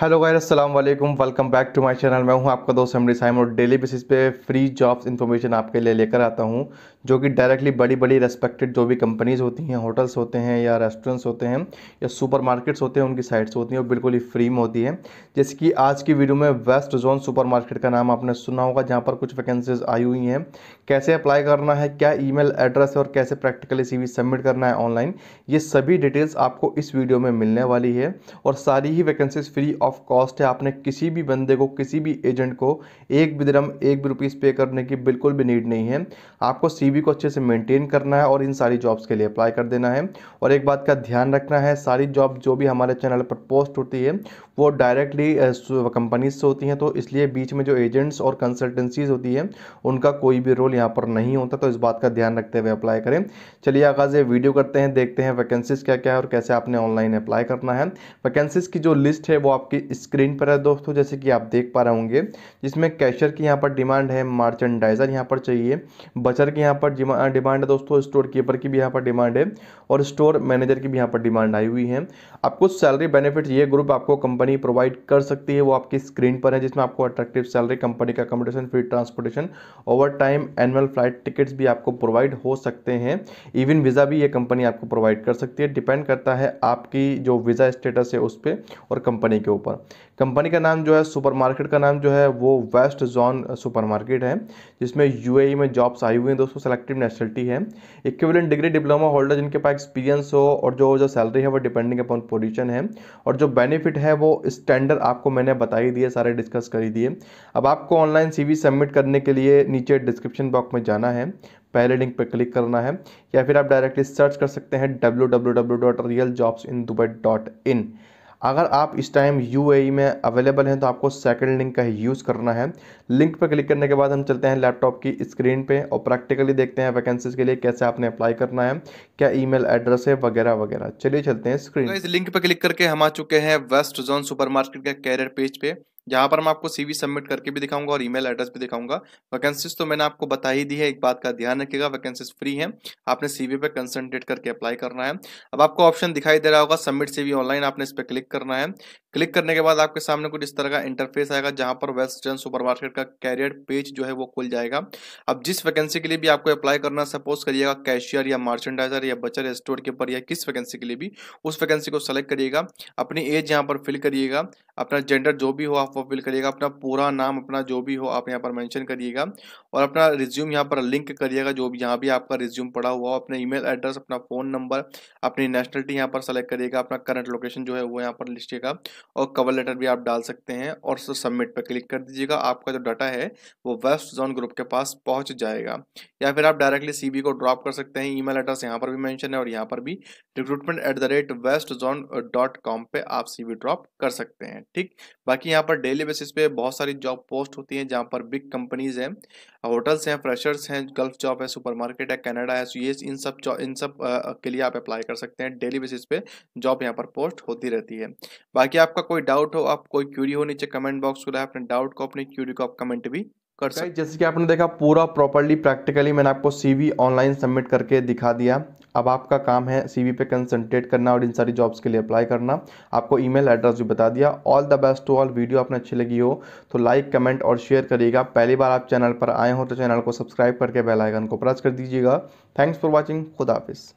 hello गायर अस्सलाम वालेकुम welcome back to my channel मैं हूं आपका दोस्त हमरी साइम और डेली बेसिस पे फ्री जॉब्स इन्फॉर्मेशन आपके लिए लेकर आता हूं जो कि डायरेक्टली बड़ी बड़ी रेस्पेक्टेड जो भी कंपनीज़ होती हैं होटल्स होते हैं या रेस्टोरेंट्स होते हैं या मार्केट्स होते हैं उनकी साइट्स होती हैं और बिल्कुल ही फ्री में होती है जैसे कि आज की वीडियो में वेस्ट जोन सुपर का नाम आपने सुना होगा जहाँ पर कुछ वैकेंसीज आई हुई हैं कैसे अप्लाई करना है क्या ई एड्रेस है और कैसे प्रैक्टिकली सी सबमिट करना है ऑनलाइन ये सभी डिटेल्स आपको इस वीडियो में मिलने वाली है और सारी ही वैकेंसीज फ्री ऑफ कॉस्ट है आपने किसी भी बंदे को किसी भी एजेंट को एक भी दरम एक भी रुपीज़ पे करने की बिल्कुल भी नीड नहीं है आपको सीवी को अच्छे से मेंटेन करना है और इन सारी जॉब्स के लिए अप्लाई कर देना है और एक बात का ध्यान रखना है सारी जॉब जो भी हमारे चैनल पर पोस्ट होती है वो डायरेक्टली कंपनीज से होती हैं तो इसलिए बीच में जो एजेंट्स और कंसल्टेंसीज होती है उनका कोई भी रोल यहाँ पर नहीं होता तो इस बात का ध्यान रखते हुए अप्लाई करें चलिए आगाज़ ये वीडियो करते हैं देखते हैं वैकेंसीज क्या क्या है और कैसे आपने ऑनलाइन अप्लाई करना है वैकेंसीज की जो लिस्ट है वो आपकी आपकी स्क्रीन पर है दोस्तों जैसे कि आप देख पा रहे होंगे जिसमें कैशर की यहाँ पर डिमांड है मार्चेंडाइजर यहाँ पर चाहिए बचर की यहाँ पर डिमांड है दोस्तों स्टोर कीपर की भी यहाँ पर डिमांड है और स्टोर मैनेजर की भी यहाँ पर डिमांड आई हुई है आपको सैलरी बेनिफिट ये ग्रुप आपको कंपनी प्रोवाइड कर सकती है वो आपकी स्क्रीन पर है जिसमें आपको अट्रैक्टिव सैलरी कंपनी का accommodation free transportation overtime annual flight tickets भी आपको प्रोवाइड हो सकते हैं इवन वीज़ा भी ये कंपनी आपको प्रोवाइड कर सकती है डिपेंड करता है आपकी जो वीज़ा स्टेटस है उस पर और कंपनी के ऊपर ऊपर कंपनी का नाम जो है सुपरमार्केट का नाम जो है वो वेस्ट जोन सुपरमार्केट है जिसमें यूएई में जॉब्स आई हुई हैं दोस्तों सेलेक्टिव नेशनलिटी है इक्विवेलेंट डिग्री डिप्लोमा होल्डर जिनके पास एक्सपीरियंस हो और जो जो सैलरी है वो डिपेंडिंग अपॉन पोजीशन है और जो बेनिफिट है वो स्टैंडर्ड आपको मैंने बता ही दिए सारे डिस्कस कर ही दिए अब आपको ऑनलाइन सी सबमिट करने के लिए नीचे डिस्क्रिप्शन बॉक्स में जाना है पहले लिंक पर क्लिक करना है या फिर आप डायरेक्टली सर्च कर सकते हैं W W W dot real jobs in Dubai dot in अगर आप इस टाइम यूएई e में अवेलेबल हैं तो आपको सेकंड लिंक का यूज़ करना है लिंक पर क्लिक करने के बाद हम चलते हैं लैपटॉप की स्क्रीन पे और प्रैक्टिकली देखते हैं वैकेंसीज के लिए कैसे आपने अप्लाई करना है क्या ईमेल एड्रेस है वगैरह वगैरह चलिए चलते हैं स्क्रीन इस लिंक पर क्लिक करके हम आ चुके हैं वेस्ट जोन सुपर के कैरियर पेज पे जहाँ पर मैं आपको सीवी सबमिट करके भी दिखाऊंगा और ईमेल एड्रेस भी दिखाऊंगा वैकेंसीज तो मैंने आपको बता ही दी है एक बात का ध्यान रखिएगा वैकेंसीज फ्री है आपने सीवी पे कंसनट्रेट करके अप्लाई करना है अब आपको ऑप्शन दिखाई दे रहा होगा सबमिट सीवी ऑनलाइन आपने इस पर क्लिक करना है क्लिक करने के बाद आपके सामने कुछ इस तरह का इंटरफेस आएगा जहां पर वेस्टर्न सुपरमार्केट का कैरियर पेज जो है वो खुल जाएगा अब जिस वैकेंसी के लिए भी आपको अप्लाई करना सपोज करिएगा कैशियर या मार्चेंडाइजर या बचर स्टोर कीपर या किस वैकेंसी के लिए भी उस वैकेंसी को सेलेक्ट करिएगा अपनी एज यहाँ पर फिल करिएगा अपना जेंडर जो भी हो आप वो फिल करिएगा अपना पूरा नाम अपना जो भी हो आप यहाँ पर मैंशन करिएगा और अपना रिज्यूम यहाँ पर लिंक करिएगा जो भी यहाँ भी आपका रिज्यूम पड़ा हुआ हो ई ईमेल एड्रेस अपना फ़ोन नंबर अपनी नेशनलिटी यहाँ पर सेलेक्ट करिएगा अपना करंट लोकेशन जो है वो यहाँ पर लिखिएगा और कवर लेटर भी आप डाल सकते हैं और सबमिट पर क्लिक कर दीजिएगा आपका जो डाटा है वो वेस्ट जोन ग्रुप के पास पहुंच जाएगा या फिर आप डायरेक्टली सीबी को ड्रॉप कर सकते हैं ईमेल एड्रेस यहाँ पर भी मैंशन है और यहाँ पर भी recruitment at the rate West Zone dot com पर आप सी ड्रॉप कर सकते हैं ठीक बाकी यहाँ पर डेली बेसिस पे बहुत सारी जॉब पोस्ट होती हैं जहाँ पर बिग कंपनीज हैं होटल्स हैं फ्रेशर्स हैं गल्फ जॉब है सुपरमार्केट है कनाडा है ये इन सब इन सब uh, uh, के लिए आप अप्लाई कर सकते हैं डेली बेसिस पे जॉब यहाँ पर पोस्ट होती रहती है बाकी आप आपका कोई डाउट हो आप कोई क्यूरी हो नीचे कमेंट बॉक्स को अपने डाउट को अपने क्यूरी को आप कमेंट भी कर सकते जैसे कि आपने देखा पूरा प्रॉपरली प्रैक्टिकली मैंने आपको सी ऑनलाइन सबमिट करके दिखा दिया अब आपका काम है सीवी पे कंसंट्रेट करना और इन सारी जॉब्स के लिए अप्लाई करना आपको ईमेल एड्रेस भी बता दिया all the best to all video आपने अच्छी लगी हो तो लाइक कमेंट और शेयर करिएगा पहली बार आप चैनल पर आए हो तो चैनल को सब्सक्राइब करके बेल आइकन को प्रेस कर दीजिएगा थैंक्स फॉर वॉचिंग खुदाफिज़